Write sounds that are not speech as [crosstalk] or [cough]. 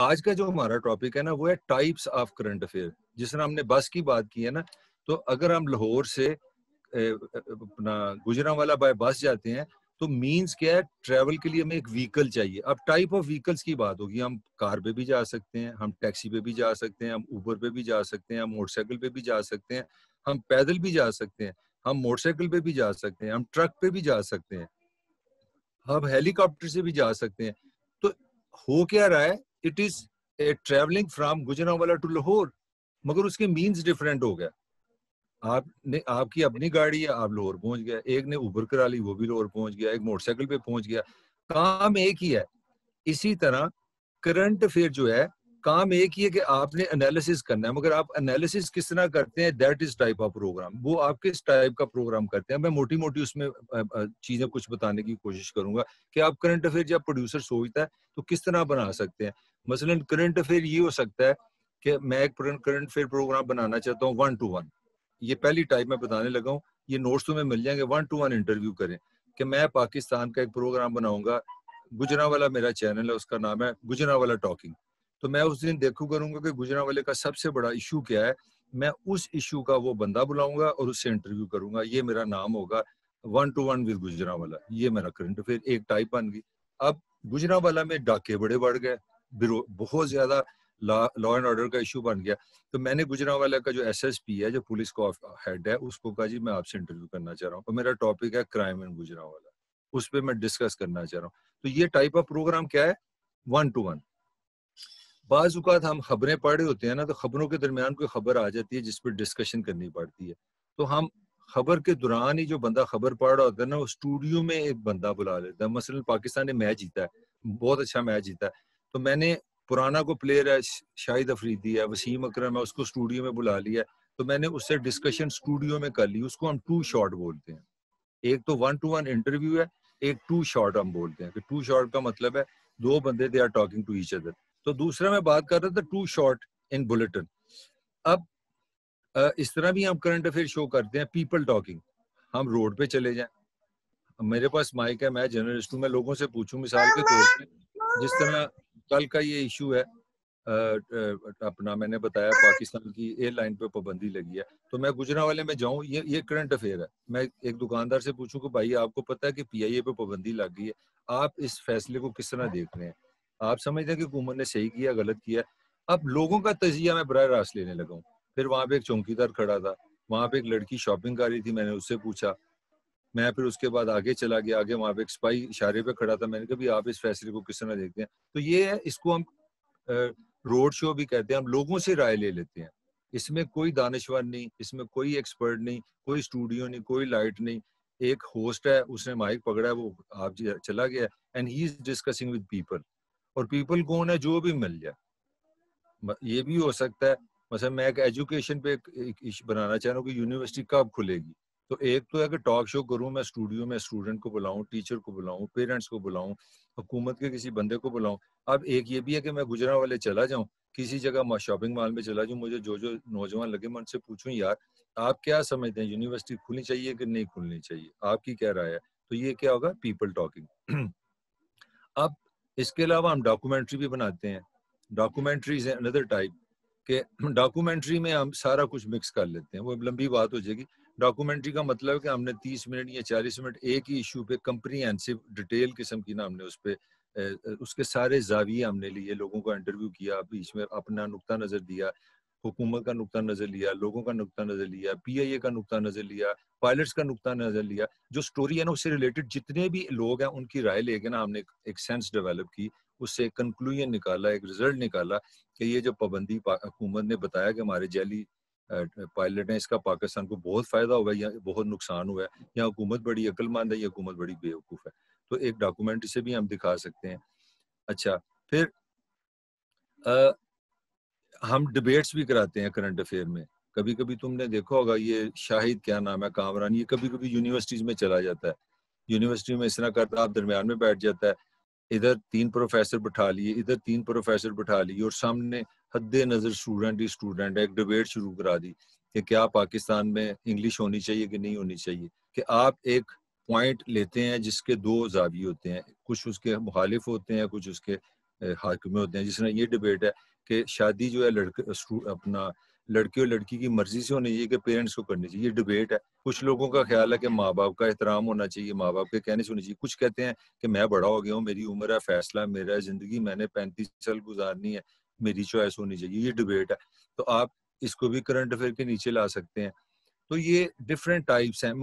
आज का जो हमारा टॉपिक है ना वो है टाइप्स ऑफ करंट अफेयर जिस तरह हमने बस की बात की है ना तो अगर हम लाहौर से अपना गुजरा वाला बाय बस जाते हैं तो मींस क्या है ट्रेवल के लिए हमें एक व्हीकल चाहिए अब टाइप ऑफ व्हीकल्स की बात होगी हम कार पे भी जा सकते हैं हम टैक्सी पे भी जा सकते हैं हम ऊबर पे भी जा सकते हैं हम मोटरसाइकिल पे भी जा सकते हैं हम पैदल भी जा सकते हैं हम मोटरसाइकिल पे भी जा सकते हैं हम ट्रक पे भी जा सकते हैं हम हेलीकॉप्टर से भी जा सकते हैं तो हो क्या रहा है it is a travelling from Gujranwala to Lahore मगर उसके मीन्स डिफरेंट हो गया आपने आपकी अपनी गाड़ी है आप लाहौर पहुंच गया एक ने उबर करा ली वो भी लाहौर पहुंच गया एक मोटरसाइकिल पे पहुंच गया काम एक ही है इसी तरह करंट अफेयर जो है काम एक ही है कि आपने एनालिसिस करना है मगर आप एनालिसिस किस तरह करते हैं that is type of program वो आप किस टाइप का प्रोग्राम करते हैं मैं मोटी मोटी उसमें चीजें कुछ बताने की कोशिश करूंगा कि आप करंट अफेयर जब प्रोड्यूसर सोचता है तो किस तरह बना सकते हैं मसलन करंट अफेयर ये हो सकता है कि मैं एक करंट अफेयर प्रोग्राम बनाना चाहता हूँ वन टू वन ये पहली टाइप में बताने लगा हूँ ये नोट्स तुम्हें तो मिल जाएंगे वन टू वन इंटरव्यू करें कि मैं पाकिस्तान का एक प्रोग्राम बनाऊंगा गुजरा वाला मेरा चैनल है उसका नाम है गुजरा वाला टॉकिंग तो मैं उस दिन देखू करूंगा कि गुजरा वाले का सबसे बड़ा इशू क्या है मैं उस इशू का वो बंदा बुलाऊंगा और उससे इंटरव्यू करूंगा ये मेरा नाम होगा वन टू वन विद गुजरा वाला ये मेरा करंट अफेयर एक टाइप बन गई अब गुजरा वाला में डाके बड़े बढ़ गए बहुत ज़्यादा लॉ एंड ऑर्डर का इशू बन गया तो मैंने गुजरावाला का जो एसएसपी है जो पुलिस को हेड है उसको कहा जी मैं आपसे इंटरव्यू करना चाह रहा हूँ और मेरा टॉपिक है क्राइम इन गुजरावाला उस पर मैं डिस्कस करना चाह रहा हूँ तो ये टाइप ऑफ प्रोग्राम क्या है वन टू वन बाज़ात हम खबरें पढ़े होते हैं ना तो खबरों के दरमियान कोई खबर आ जाती है जिसपे डिस्कशन करनी पड़ती है तो हम खबर के दौरान ही जो बंदा खबर पढ़ रहा होता है ना वो स्टूडियो में एक बंदा बुला लेता है मसलन पाकिस्तान ने मैच जीता है बहुत अच्छा मैच जीता है तो मैंने पुराना को प्लेयर है शाहिद अफरीदी है वसीम अक्रम है उसको स्टूडियो में बुला लिया तो मैंने उससे डिस्कशन स्टूडियो में कर ली उसको हम टू शॉर्ट बोलते हैं एक तो वन टू वन इंटरव्यू है एक टू शॉर्ट हम बोलते हैं कि टू शॉर्ट का मतलब है दो बंदे they are talking to each other तो दूसरा मैं बात कर रहा था टू शॉर्ट इन बुलेटिन अब इस तरह भी हम करंट अफेयर शो करते हैं पीपल टॉकिंग हम रोड पे चले जाएं मेरे पास माइक है मैं जर्नलिस्ट हूँ मैं लोगों से पूछूं मिसाल के तौर पर जिस तरह कल का ये इशू है अपना मैंने बताया पाकिस्तान की एयरलाइन पे पाबंदी लगी है तो मैं गुजरा वाले में जाऊँ ये ये करंट अफेयर है मैं एक दुकानदार से पूछूं कि भाई आपको पता है कि पीआईए पे पाबंदी लग गई है आप इस फैसले को किस तरह देख रहे हैं आप समझते हैं कि हुकूमत ने सही किया गलत किया अब लोगों का तजिया मैं बर रास्त लेने लगा हूँ फिर वहाँ पे एक चौकीदार खड़ा था वहाँ पे एक लड़की शॉपिंग कर रही थी मैंने उससे पूछा मैं फिर उसके बाद आगे चला गया आगे वहाँ पे एक स्पाई इशारे पे खड़ा था मैंने कहा भी आप इस फैसले को किस तरह देखते हैं तो ये है इसको हम रोड शो भी कहते हैं हम लोगों से राय ले लेते हैं इसमें कोई दानश्वर नहीं इसमें कोई एक्सपर्ट नहीं कोई स्टूडियो नहीं कोई लाइट नहीं एक होस्ट है उसने माइक पकड़ा है वो आप जी चला गया and he is discussing with people और पीपल कौन है जो भी मिल जाए ये भी हो सकता है मतलब मैं एक एजुकेशन पे एक, एक बनाना चाह रहा हूँ कि यूनिवर्सिटी कब खुलेगी तो एक तो है कि टॉक शो करूं मैं स्टूडियो में स्टूडेंट को बुलाऊं टीचर को बुलाऊं पेरेंट्स को बुलाऊं हुकूमत के किसी बंदे को बुलाऊं अब एक ये भी है कि मैं गुजरा वाले चला जाऊं किसी जगह शॉपिंग मॉल में चला जाऊं मुझे जो जो नौजवान लगे मैं उनसे पूछूं यार आप क्या समझते हैं यूनिवर्सिटी खुलनी चाहिए कि नहीं खुलनी चाहिए आपकी क्या राय है तो ये क्या होगा पीपल टॉकिंग [clears throat] अब इसके अलावा हम डॉक्यूमेंट्री भी बनाते हैं डॉक्यूमेंट्रीज अनदर टाइप के डॉक्यूमेंट्री [clears throat] में हम सारा कुछ मिक्स कर लेते हैं वो लंबी बात हो जाएगी डॉक्यूमेंट्री का मतलब कि हमने 30 मिनट या 40 मिनट एक ही इशू पे कंप्रीहेंसिव डिटेल किस्म की ना हमने उस पर उसके सारे जाविये हमने लिए लोगों का इंटरव्यू किया बीच में अपना नुकता नज़र दिया हुकूमत का नुकता नज़र लिया लोगों का नुकता नज़र लिया पीआईए का नुकता नज़र लिया पायलट्स का नुकता नज़र लिया जो स्टोरी है ना उससे रिलेटेड जितने भी लोग हैं उनकी राय लेके ना हमने एक सेंस डेवलप की उससे कंक्लूजन निकाला एक रिजल्ट निकाला कि ये जो पाबंदी हुकूमत ने बताया कि हमारे जैली पायलट है इसका पाकिस्तान को बहुत फ़ायदा हुआ है या बहुत नुकसान हुआ है या हुकूमत बड़ी अक्लमंद है या हुकूमत बड़ी बेवकूफ़ है तो एक डॉक्यूमेंट से भी हम दिखा सकते हैं अच्छा फिर आ, हम डिबेट्स भी कराते हैं करंट अफेयर में कभी कभी तुमने देखा होगा ये शाहिद क्या नाम है कामरान ये कभी कभी यूनिवर्सिटीज में चला जाता है यूनिवर्सिटी में इस तरह करता आप दरमियान में बैठ जाता है इधर तीन प्रोफेसर बैठा लिए इधर तीन प्रोफेसर बैठा लिए और सामने हद नजर स्टूडेंट ही स्टूडेंट एक डिबेट शुरू करा दी कि क्या पाकिस्तान में इंग्लिश होनी चाहिए कि नहीं होनी चाहिए कि आप एक पॉइंट लेते हैं जिसके दो जावी होते हैं कुछ उसके मुखालिफ होते हैं कुछ उसके हाकिम होते हैं जिसने ये डिबेट है कि शादी जो है लड़के अपना लड़के और लड़की की मर्जी से होनी चाहिए कि पेरेंट्स को करनी चाहिए ये डिबेट है कुछ लोगों का ख्याल है कि माँ बाप का एहतराम होना चाहिए माँ बाप के कहने से होनी चाहिए कुछ कहते हैं कि मैं बड़ा हो गया हूँ मेरी उम्र है फैसला मेरा है जिंदगी मैंने पैंतीस साल गुजारनी है मेरी चॉइस होनी चाहिए ये डिबेट है तो आप इसको भी करंट अफेयर के नीचे ला सकते हैं तो ये डिफरेंट टाइप्स हैं